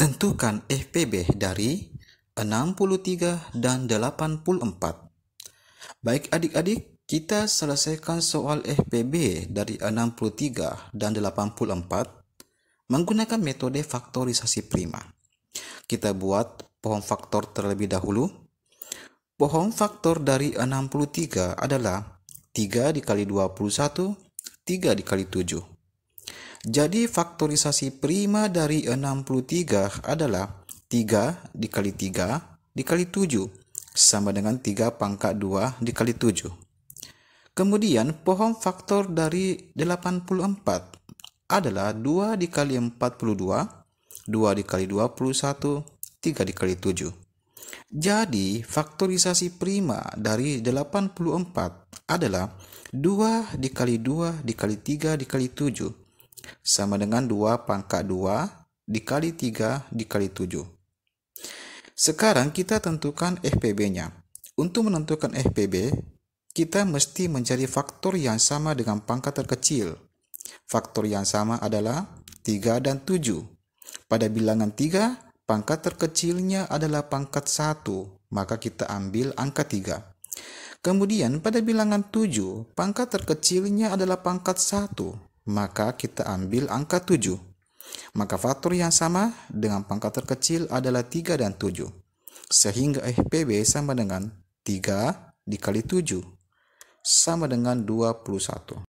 Tentukan FPB dari 63 dan 84. Baik adik-adik, kita selesaikan soal FPB dari 63 dan 84 menggunakan metode faktorisasi prima. Kita buat pohon faktor terlebih dahulu. Pohon faktor dari 63 adalah 3 dikali 21, 3 dikali 7. Jadi faktorisasi prima dari 63 adalah 3 dikali 3 dikali 7 sama dengan 3 pangkat 2 dikali 7. Kemudian pohon faktor dari 84 adalah 2 dikali 42, 2 dikali 21, 3 dikali 7. Jadi, faktorisasi prima dari 84 adalah 2 dikali 2 dikali 3 dikali 7 sama dengan 2 pangkat 2 dikali 3 dikali 7. Sekarang kita tentukan FPB-nya. Untuk menentukan FPB, kita mesti mencari faktor yang sama dengan pangkat terkecil. Faktor yang sama adalah 3 dan 7. Pada bilangan 3, pangkat terkecilnya adalah pangkat 1, maka kita ambil angka 3. Kemudian pada bilangan 7, pangkat terkecilnya adalah pangkat 1, maka kita ambil angka 7. Maka faktor yang sama dengan pangkat terkecil adalah 3 dan 7. Sehingga FPB sama dengan 3 dikali 7 sama dengan 21.